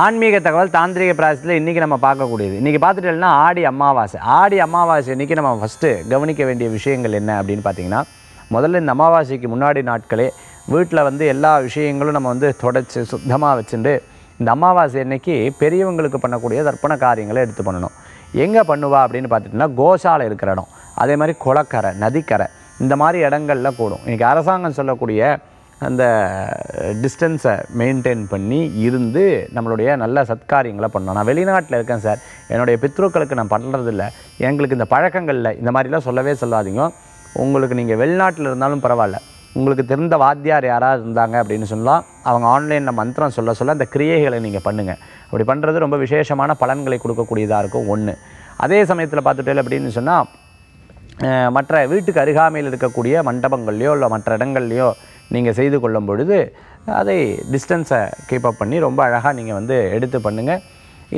ஆன்மீக தகவல் தாந்திரிக பிராசத்தில் இன்றைக்கி நம்ம பார்க்கக்கூடியது இன்றைக்கி பார்த்துட்டோம்னா ஆடி அமாவாசை ஆடி அமாவாசை இன்றைக்கி நம்ம ஃபஸ்ட்டு கவனிக்க வேண்டிய விஷயங்கள் என்ன அப்படின்னு பார்த்திங்கன்னா முதல்ல இந்த அமாவாசைக்கு முன்னாடி நாட்களே வீட்டில் வந்து எல்லா விஷயங்களும் நம்ம வந்து தொடச்சி சுத்தமாக வச்சுட்டு இந்த அமாவாசை இன்றைக்கி பெரியவங்களுக்கு பண்ணக்கூடிய தர்ப்பண காரியங்களை எடுத்து பண்ணணும் எங்கே பண்ணுவா அப்படின்னு பார்த்துட்டோம்னா கோசாலை இருக்கிற இடம் அதே மாதிரி குளக்கரை நதிக்கரை இந்த மாதிரி இடங்கள்லாம் கூடும் இன்றைக்கி அரசாங்கம் சொல்லக்கூடிய அந்த டிஸ்டன்ஸை மெயின்டைன் பண்ணி இருந்து நம்மளுடைய நல்ல சத்காரியங்களை பண்ணோம் நான் வெளிநாட்டில் இருக்கேன் சார் என்னுடைய பித்ருக்களுக்கு நான் பண்ணுறதில்ல எங்களுக்கு இந்த பழக்கங்களில் இந்த மாதிரிலாம் சொல்லவே சொல்லாதீங்க உங்களுக்கு நீங்கள் வெளிநாட்டில் இருந்தாலும் பரவாயில்ல உங்களுக்கு தெரிந்த வாத்தியார் யாராவது இருந்தாங்க அப்படின்னு சொன்னால் அவங்க ஆன்லைனில் மந்திரம் சொல்ல சொல்ல அந்த கிரியைகளை நீங்கள் பண்ணுங்கள் அப்படி பண்ணுறது ரொம்ப விசேஷமான பலன்களை கொடுக்கக்கூடியதாக இருக்கும் ஒன்று அதே சமயத்தில் பார்த்துட்டே அப்படின்னு சொன்னால் மற்ற வீட்டுக்கு அருகாமையில் இருக்கக்கூடிய மண்டபங்கள்லையோ இல்லை மற்ற இடங்கள்லையோ நீங்கள் செய்து கொள்ளும் பொழுது அதை டிஸ்டன்ஸை கீப் அப் பண்ணி ரொம்ப அழகாக நீங்கள் வந்து எடுத்து பண்ணுங்கள்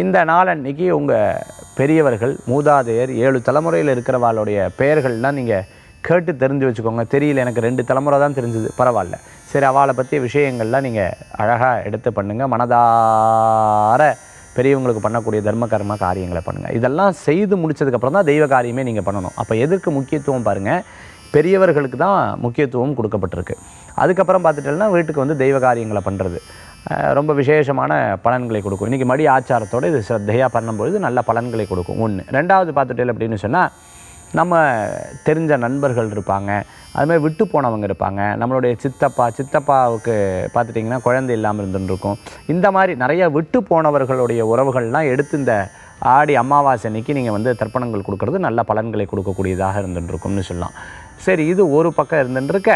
இந்த நாளன்னைக்கு உங்கள் பெரியவர்கள் மூதாதையர் ஏழு தலைமுறையில் இருக்கிறவாளுடைய பெயர்கள்லாம் நீங்கள் கேட்டு தெரிஞ்சு வச்சுக்கோங்க தெரியல எனக்கு ரெண்டு தலைமுறை தான் தெரிஞ்சுது பரவாயில்ல சரி அவளை பற்றிய விஷயங்கள்லாம் நீங்கள் அழகாக எடுத்து பண்ணுங்கள் மனதார பெரியவங்களுக்கு பண்ணக்கூடிய தர்ம கர்ம காரியங்களை பண்ணுங்கள் இதெல்லாம் செய்து முடித்ததுக்கப்புறம் தான் தெய்வ காரியமே நீங்கள் பண்ணணும் அப்போ எதற்கு முக்கியத்துவம் பாருங்கள் பெரியவர்களுக்கு தான் முக்கியத்துவம் கொடுக்கப்பட்டிருக்கு அதுக்கப்புறம் பார்த்துட்டோம்னா வீட்டுக்கு வந்து தெய்வ காரியங்களை பண்ணுறது ரொம்ப விசேஷமான பலன்களை கொடுக்கும் இன்றைக்கி மடி ஆச்சாரத்தோடு இது ஸ்ரத்தையாக பண்ணும்பொழுது நல்ல பலன்களை கொடுக்கும் ஒன்று ரெண்டாவது பார்த்துட்டேன் அப்படின்னு சொன்னால் நம்ம தெரிஞ்ச நண்பர்கள் இருப்பாங்க அதுமாதிரி விட்டு போனவங்க இருப்பாங்க நம்மளுடைய சித்தப்பா சித்தப்பாவுக்கு பார்த்துட்டிங்கன்னா குழந்தை இல்லாமல் இருந்துருக்கும் இந்த மாதிரி நிறைய விட்டு போனவர்களுடைய உறவுகள்லாம் எடுத்து இந்த ஆடி அமாவாசை அன்னைக்கு நீங்கள் வந்து தர்ப்பணங்கள் கொடுக்கறது நல்ல பலன்களை கொடுக்கக்கூடியதாக இருந்துருக்கும்னு சொல்லலாம் சரி இது ஒரு பக்கம் இருந்துட்டுருக்க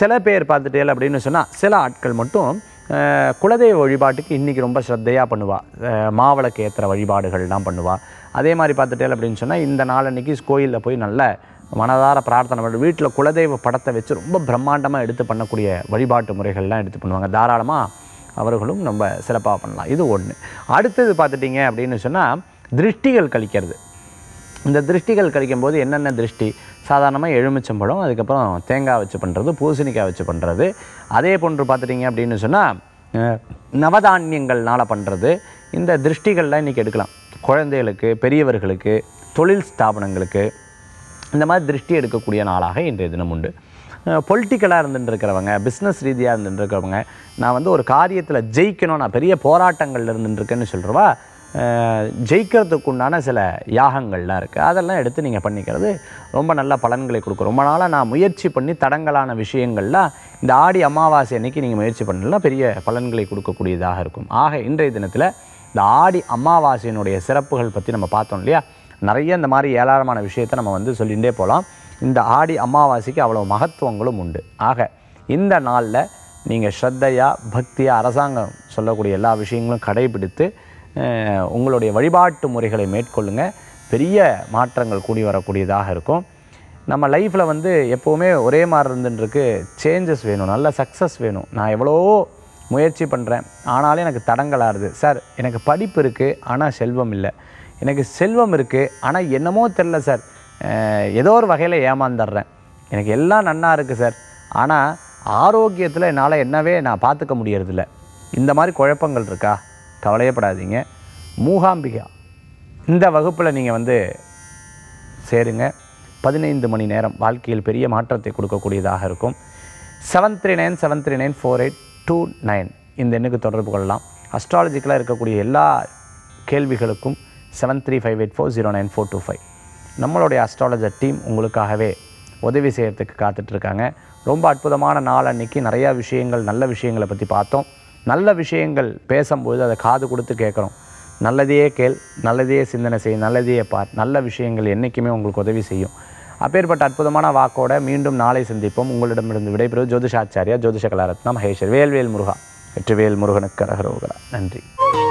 சில பேர் பார்த்துட்டேல் அப்படின்னு சொன்னால் சில ஆட்கள் மட்டும் குலதெய்வ வழிபாட்டுக்கு இன்றைக்கி ரொம்ப ஸ்ரத்தையாக பண்ணுவாள் மாவிளக்கு ஏற்றுற வழிபாடுகள்லாம் பண்ணுவாள் அதே மாதிரி பார்த்துட்டேன் அப்படின்னு சொன்னால் இந்த நாள் அன்றைக்கி கோயிலில் போய் நல்ல மனதார பிரார்த்தனை பண்ணி வீட்டில் குலதெய்வ படத்தை வச்சு ரொம்ப பிரம்மாண்டமாக எடுத்து பண்ணக்கூடிய வழிபாட்டு முறைகள்லாம் எடுத்து பண்ணுவாங்க தாராளமாக அவர்களும் நம்ம சிறப்பாக பண்ணலாம் இது ஒன்று அடுத்தது பார்த்துட்டிங்க அப்படின்னு சொன்னால் திருஷ்டிகள் கழிக்கிறது இந்த திருஷ்டிகள் கழிக்கும்போது என்னென்ன திருஷ்டி சாதாரணமாக எலுமிச்சம்பழம் அதுக்கப்புறம் தேங்காய் வச்சு பண்ணுறது பூசணிக்காய் வச்சு பண்ணுறது அதே போன்று பார்த்துட்டிங்க அப்படின்னு சொன்னால் நவதானியங்கள்னால் பண்ணுறது இந்த திருஷ்டிகள்லாம் இன்றைக்கி எடுக்கலாம் குழந்தைகளுக்கு பெரியவர்களுக்கு தொழில் ஸ்தாபனங்களுக்கு இந்த மாதிரி திருஷ்டி எடுக்கக்கூடிய நாளாக இன்றைய தினம் உண்டு பொலிட்டிக்கலாக இருந்துட்டுருக்கிறவங்க பிஸ்னஸ் ரீதியாக இருந்துட்டுருக்கிறவங்க நான் வந்து ஒரு காரியத்தில் ஜெயிக்கணும் நான் பெரிய போராட்டங்கள் இருந்துட்டுருக்கேன்னு சொல்கிறவா ஜெயிக்கிறதுக்கு உண்டான சில யாகங்கள்லாம் இருக்குது அதெல்லாம் எடுத்து நீங்கள் பண்ணிக்கிறது ரொம்ப நல்ல பலன்களை கொடுக்கும் ரொம்ப நாளாக நான் முயற்சி பண்ணி தடங்கலான விஷயங்கள்லாம் இந்த ஆடி அமாவாசை அன்னைக்கு நீங்கள் முயற்சி பண்ணலாம் பெரிய பலன்களை கொடுக்கக்கூடியதாக இருக்கும் ஆக இன்றைய தினத்தில் இந்த ஆடி அமாவாசையினுடைய சிறப்புகள் பற்றி நம்ம பார்த்தோம் இல்லையா நிறைய இந்த மாதிரி ஏராளமான விஷயத்தை நம்ம வந்து சொல்லிகிட்டே போகலாம் இந்த ஆடி அமாவாசைக்கு அவ்வளோ மகத்துவங்களும் உண்டு ஆக இந்த நாளில் நீங்கள் ஸ்ரத்தையாக பக்தியாக அரசாங்கம் சொல்லக்கூடிய எல்லா விஷயங்களும் கடைபிடித்து உங்களுடைய வழிபாட்டு முறைகளை மேற்கொள்ளுங்கள் பெரிய மாற்றங்கள் கூடி வரக்கூடியதாக இருக்கும் நம்ம லைஃப்பில் வந்து எப்போவுமே ஒரே மாதிரி இருந்துட்டுருக்கு சேஞ்சஸ் வேணும் நல்ல சக்ஸஸ் வேணும் நான் எவ்வளோ முயற்சி பண்ணுறேன் ஆனாலும் எனக்கு தடங்களாகுது சார் எனக்கு படிப்பு இருக்குது ஆனால் செல்வம் இல்லை எனக்கு செல்வம் இருக்குது ஆனால் என்னமோ தெரில சார் ஏதோ ஒரு வகையில் ஏமாந்துடுறேன் எனக்கு எல்லாம் நன்னாக இருக்குது சார் ஆனால் ஆரோக்கியத்தில் என்னால் என்னவே நான் பார்த்துக்க முடியறதில்ல இந்த மாதிரி குழப்பங்கள் இருக்கா கவலையப்படாதீங்க மூகாம்பிகா இந்த வகுப்பில் நீங்கள் வந்து சேருங்க பதினைந்து மணி நேரம் வாழ்க்கையில் பெரிய மாற்றத்தை கொடுக்கக்கூடியதாக இருக்கும் seven three nine seven three nine four eight two nine இந்த எண்ணுக்கு தொடர்பு கொள்ளலாம் அஸ்ட்ராலஜிக்கலாக இருக்கக்கூடிய எல்லா கேள்விகளுக்கும் seven three five eight four zero nine four two five நம்மளுடைய அஸ்ட்ராலஜர் டீம் உங்களுக்காகவே உதவி செய்கிறதுக்கு காத்துட்ருக்காங்க ரொம்ப அற்புதமான நாள் அன்றைக்கி நிறையா விஷயங்கள் நல்ல விஷயங்களை பற்றி பார்த்தோம் நல்ல விஷயங்கள் பேசும்போது அதை காது கொடுத்து கேட்குறோம் நல்லதையே கேள் நல்லதையே சிந்தனை செய் நல்லதையே பார் நல்ல விஷயங்கள் என்றைக்குமே உங்களுக்கு உதவி செய்யும் அப்பேற்பட்ட அற்புதமான வாக்கோட மீண்டும் நாளை சந்திப்போம் உங்களிடமிருந்து விடைபெறுவது ஜோதிஷாச்சாரியா ஜோதிஷ கலாரத்னா மகேஸ்வர் வேல்வேல் முருகா வெற்றிவேல் முருகனுக்கு அரகரோகலா நன்றி